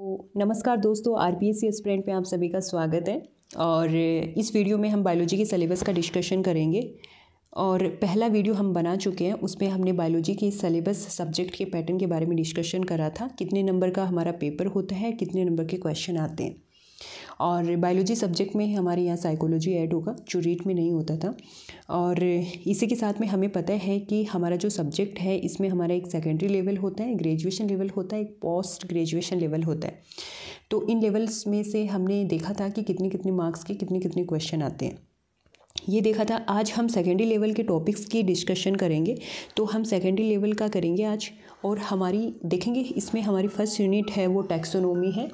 तो नमस्कार दोस्तों आर पी एस सी में आप सभी का स्वागत है और इस वीडियो में हम बायोलॉजी के सिलेबस का डिस्कशन करेंगे और पहला वीडियो हम बना चुके हैं उसमें हमने बायोलॉजी के सिलेबस सब्जेक्ट के पैटर्न के बारे में डिस्कशन करा था कितने नंबर का हमारा पेपर होता है कितने नंबर के क्वेश्चन आते हैं और बायोलॉजी सब्जेक्ट में हमारे यहाँ साइकोलॉजी ऐड होगा जो रीट में नहीं होता था और इसी के साथ में हमें पता है कि हमारा जो सब्जेक्ट है इसमें हमारा एक सेकेंडरी लेवल होता है ग्रेजुएशन लेवल होता है एक पोस्ट ग्रेजुएशन लेवल होता है तो इन लेवल्स में से हमने देखा था कि कितने कितने मार्क्स के कितने कितने क्वेश्चन आते हैं ये देखा था आज हम सेकेंडरी लेवल के टॉपिक्स की डिस्कशन करेंगे तो हम सेकेंडरी लेवल का करेंगे आज और हमारी देखेंगे इसमें हमारी फर्स्ट यूनिट है वो टैक्सोनोमी है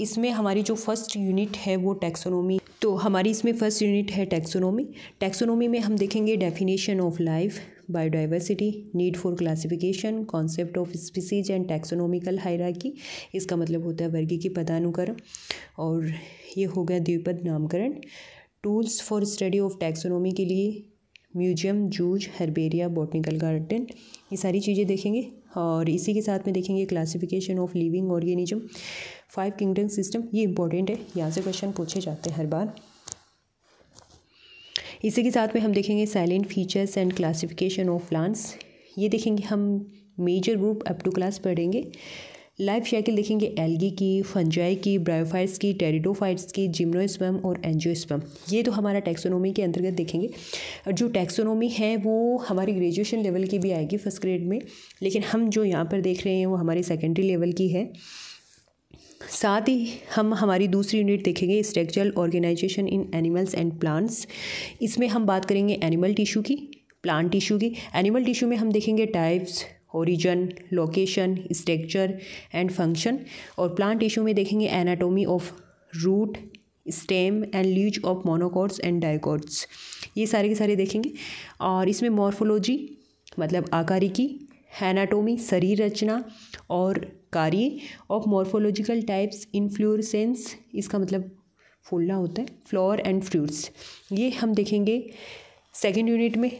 इसमें हमारी जो फर्स्ट यूनिट है वो टैक्सोनॉमी तो हमारी इसमें फर्स्ट यूनिट है टैक्सोनॉमी टैक्सोनॉमी में हम देखेंगे definition of life biodiversity need for classification concept of species and taxonomical hierarchy इसका मतलब होता है वर्गी की पदानुकरण और ये हो गया द्विपद नामकरण tools for study of taxonomy के लिए museum zoos herbaria botanical garden ये सारी चीज़ें देखेंगे और इसी के साथ में देखेंगे classification of living organism five kingdom system ये इंपॉर्टेंट है यहाँ से क्वेश्चन पूछे जाते हैं हर बार इसी के साथ में हम देखेंगे salient features and classification of plants ये देखेंगे हम major group up to class पढ़ेंगे लाइफ साइकिल देखेंगे एल्गी की फंजाई की ब्रायोफाइट्स की टेरिडोफाइट्स की जिम्नोस्पम और एनजियोस्पम ये तो हमारा टैक्सोनोमी के अंतर्गत देखेंगे और जो टैक्सोनोमी है वो हमारी ग्रेजुएशन लेवल की भी आएगी फर्स्ट ग्रेड में लेकिन हम जो यहाँ पर देख रहे हैं वो हमारी सेकेंडरी लेवल की है साथ ही हम हमारी दूसरी यूनिट देखेंगे structural organisation in animals and plants इसमें हम बात करेंगे एनिमल टिश्यू की प्लांट टिश्यू की एनिमल टिश्यू में हम देखेंगे types origin location structure and function और प्लांट टिश्यू में देखेंगे anatomy of root stem and leaves of monocots and dicots ये सारे के सारे देखेंगे और इसमें मॉर्फोलॉजी मतलब आकारिकी एनाटोमी शरीर रचना और कार्य ऑफ मॉर्फोलॉजिकल टाइप्स इन्फ्लूरसेंस इसका मतलब फूलना होता है फ्लोर एंड फ्रूट्स ये हम देखेंगे सेकेंड यूनिट में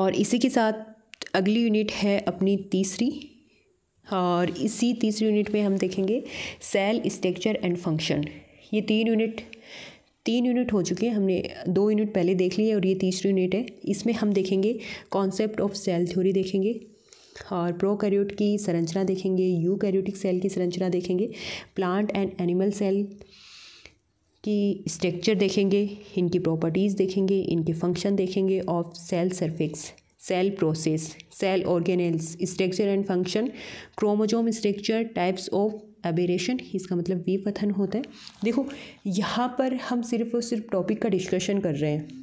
और इसी के साथ अगली यूनिट है अपनी तीसरी और इसी तीसरी यूनिट में हम देखेंगे सेल स्ट्रक्चर एंड फंक्शन ये तीन यूनिट तीन यूनिट हो चुके हैं हमने दो यूनिट पहले देख लिए और ये तीसरी यूनिट है इसमें हम देखेंगे कॉन्सेप्ट ऑफ सेल थ्योरी देखेंगे और प्रोकैरियोट की संरचना देखेंगे यूकैरियोटिक सेल की संरचना देखेंगे प्लांट एंड एनिमल सेल की स्ट्रक्चर देखेंगे इनकी प्रॉपर्टीज़ देखेंगे इनके फंक्शन देखेंगे of cell surface cell process cell organelles structure and function chromosome structure types of aberration इसका मतलब वी पथन होता है देखो यहाँ पर हम सिर्फ और सिर्फ टॉपिक का डिस्कशन कर रहे हैं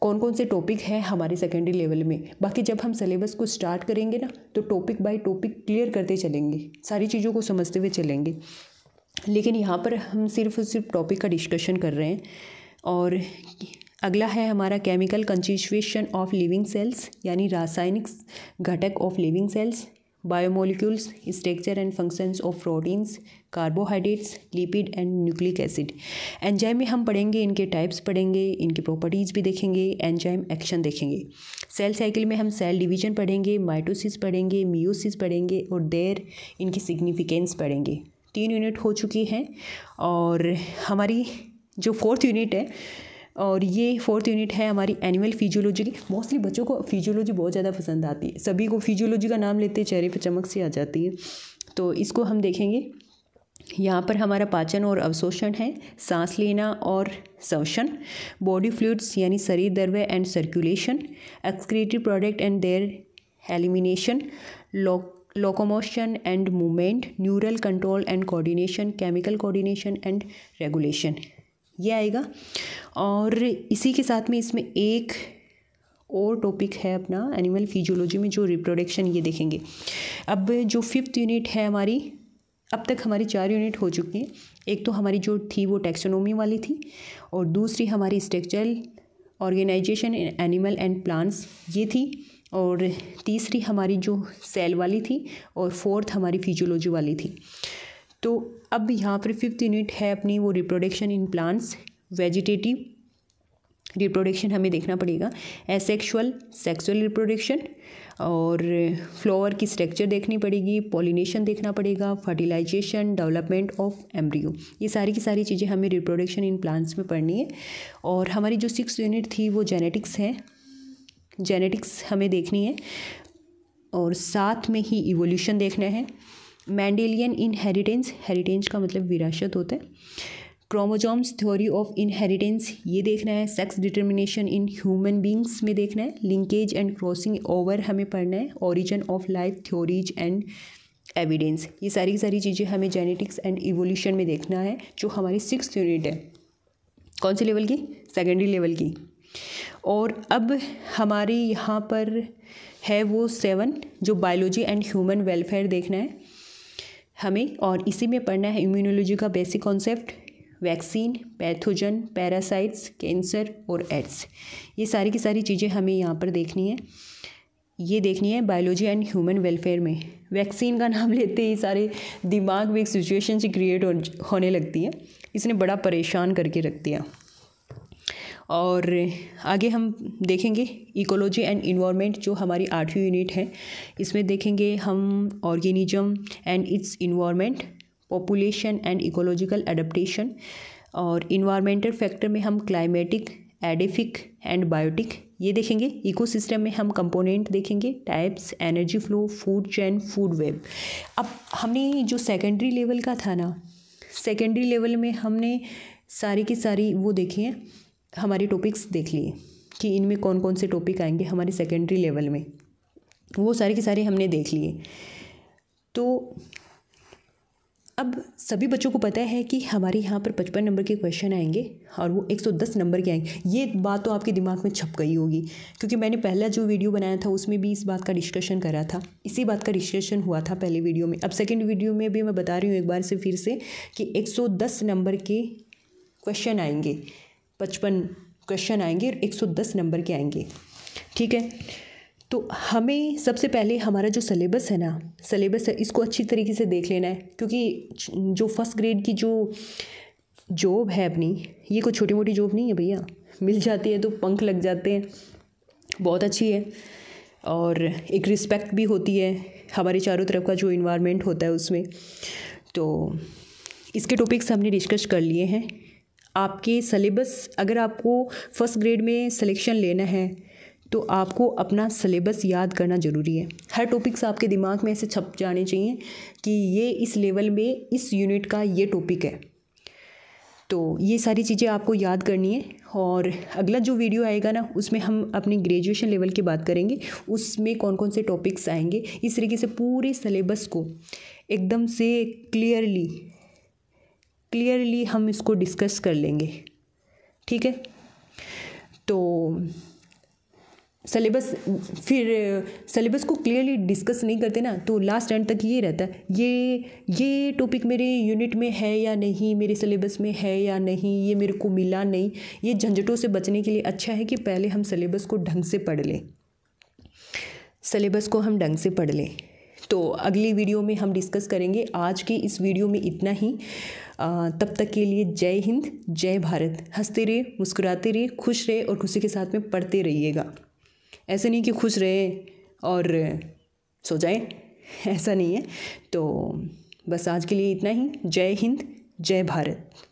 कौन कौन से टॉपिक है हमारे सेकेंडरी लेवल में बाकी जब हम सिलेबस को स्टार्ट करेंगे ना तो टॉपिक बाय टॉपिक क्लियर करते चलेंगे सारी चीज़ों को समझते हुए चलेंगे लेकिन यहाँ पर हम सिर्फ और सिर्फ टॉपिक का डिस्कशन कर रहे हैं और अगला है हमारा chemical constitution of living cells यानी रासायनिक घटक of living cells biomolecules structure and functions of proteins carbohydrates lipid and nucleic acid enzyme में हम पढ़ेंगे इनके टाइप्स पढ़ेंगे इनकी प्रॉपर्टीज़ भी देखेंगे एंजाइम एक्शन देखेंगे सेल साइकिल में हम सेल डिवीजन पढ़ेंगे माइटोसिस पढ़ेंगे मियोसिस पढ़ेंगे और देर इनकी सिग्निफिकेंस पढ़ेंगे तीन यूनिट हो चुकी हैं और हमारी जो फोर्थ यूनिट है और ये फोर्थ यूनिट है हमारी एनिमल फिजियोलॉजी की मोस्टली बच्चों को फिजियोलॉजी बहुत ज़्यादा पसंद आती है सभी को फिजियोलॉजी का नाम लेते चेहरे पर चमक सी आ जाती है तो इसको हम देखेंगे यहाँ पर हमारा पाचन और अवशोषण है सांस लेना और शोषण बॉडी फ्लूड्स यानी शरीर दरवे and circulation excretory product and their elimination लो locomotion and movement neural control and coordination chemical coordination and regulation ये आएगा और इसी के साथ में इसमें एक और टॉपिक है अपना एनिमल फिजियोलॉजी में जो रिप्रोडक्शन ये देखेंगे अब जो फिफ्थ यूनिट है हमारी अब तक हमारी चार यूनिट हो चुकी हैं एक तो हमारी जो थी वो टेक्सोनोमी वाली थी और दूसरी हमारी structural organisation in animal and plants ये थी और तीसरी हमारी जो सेल वाली थी और फोर्थ हमारी फिजियोलॉजी वाली थी तो अब यहाँ पर फिफ्थ यूनिट है अपनी वो reproduction in plants vegetative reproduction हमें देखना पड़ेगा एसेक्सुअल सेक्सुअल रिप्रोडक्शन और फ्लावर की स्ट्रक्चर देखनी पड़ेगी पॉलिनेशन देखना पड़ेगा फर्टिलाइजेशन डेवलपमेंट ऑफ एम्ब्रियो ये सारी की सारी चीज़ें हमें रिप्रोडक्शन इन प्लांट्स में पढ़नी है और हमारी जो सिक्स यूनिट थी वो जेनेटिक्स है जेनेटिक्स हमें देखनी है और साथ में ही इवोल्यूशन देखना है मैंडेलियन इनहेरिटेंस हेरिटेंस का मतलब विरासत होता है क्रोमोजोम्स थ्योरी ऑफ इनहेरिटेंस ये देखना है sex determination in human beings में देखना है लिंकेज एंड क्रॉसिंग ओवर हमें पढ़ना है origin of life theories and evidence ये सारी की सारी चीज़ें हमें जेनेटिक्स एंड इवोल्यूशन में देखना है जो हमारी सिक्स यूनिट है कौन से लेवल की सेकेंडरी लेवल की और अब हमारे यहाँ पर है वो सेवन जो बायोलॉजी एंड ह्यूमन वेलफेयर देखना है हमें और इसी में पढ़ना है इम्यूनोलॉजी का basic concept vaccine pathogen parasites cancer और एड्स ये सारी की सारी चीज़ें हमें यहाँ पर देखनी है ये देखनी है बायोलॉजी एंड ह्यूमन वेलफेयर में वैक्सीन का नाम लेते ही सारे दिमाग में एक सिचुएशन से क्रिएट होने लगती है इसने बड़ा परेशान करके रख दिया और आगे हम देखेंगे इकोलॉजी एंड इन्वामेंट जो हमारी आठवीं यूनिट है इसमें देखेंगे हम organism and its environment population and ecological adaptation और इन्वामेंटल फैक्टर में हम क्लाइमेटिक एडिफिक एंड बायोटिक ये देखेंगे इकोसिस्टम में हम कंपोनेंट देखेंगे types energy flow food chain food web अब हमने जो सेकेंडरी लेवल का था ना सेकेंडरी लेवल में हमने सारी की सारी वो देखी हैं हमारे टॉपिक्स देख लिए कि इनमें कौन कौन से टॉपिक आएंगे हमारे सेकेंडरी लेवल में वो सारे के सारे हमने देख लिए तो अब सभी बच्चों को पता है कि हमारे यहाँ पर पचपन नंबर के क्वेश्चन आएंगे और वो एक सौ दस नंबर के आएंगे ये बात तो आपके दिमाग में छप गई होगी क्योंकि मैंने पहला जो वीडियो बनाया था उसमें भी इस बात का डिस्कशन करा था इसी बात का डिस्कशन हुआ था पहले वीडियो में अब सेकेंड वीडियो में भी मैं बता रही हूँ एक बार से फिर से कि एक नंबर के क्वेश्चन आएंगे पचपन क्वेश्चन आएंगे एक सौ दस नंबर के आएंगे ठीक है तो हमें सबसे पहले हमारा जो सलेबस है ना सलेबस है इसको अच्छी तरीके से देख लेना है क्योंकि जो फर्स्ट ग्रेड की जो जॉब है अपनी ये कोई छोटी मोटी जॉब नहीं है भैया मिल जाती है तो पंख लग जाते हैं बहुत अच्छी है और एक रिस्पेक्ट भी होती है हमारे चारों तरफ का जो इन्वायरमेंट होता है उसमें तो इसके टॉपिक्स हमने डिस्कस कर लिए हैं आपके सलेबस अगर आपको फर्स्ट ग्रेड में सिलेक्शन लेना है तो आपको अपना सिलेबस याद करना ज़रूरी है हर टॉपिक्स आपके दिमाग में ऐसे छप जाने चाहिए कि ये इस लेवल में इस यूनिट का ये टॉपिक है तो ये सारी चीज़ें आपको याद करनी है और अगला जो वीडियो आएगा ना उसमें हम अपनी ग्रेजुएशन लेवल की बात करेंगे उसमें कौन कौन से टॉपिक्स आएंगे इस तरीके से पूरे सलेबस को एकदम से क्लियरली क्लियरली हम इसको डिस्कस कर लेंगे ठीक है तो सलेबस फिर सलेबस को क्लियरली डिस्कस नहीं करते ना तो लास्ट एंड तक ये रहता है ये ये टॉपिक मेरे यूनिट में है या नहीं मेरे सिलेबस में है या नहीं ये मेरे को मिला नहीं ये झंझटों से बचने के लिए अच्छा है कि पहले हम सलेबस को ढंग से पढ़ लें सलेबस को हम ढंग से पढ़ लें तो अगली वीडियो में हम डिस्कस करेंगे आज के इस वीडियो में इतना ही आ, तब तक के लिए जय हिंद जय भारत हंसते रहे मुस्कुराते रहे खुश रहे और खुशी के साथ में पढ़ते रहिएगा ऐसे नहीं कि खुश रहे और सो जाए ऐसा नहीं है तो बस आज के लिए इतना ही जय हिंद जय भारत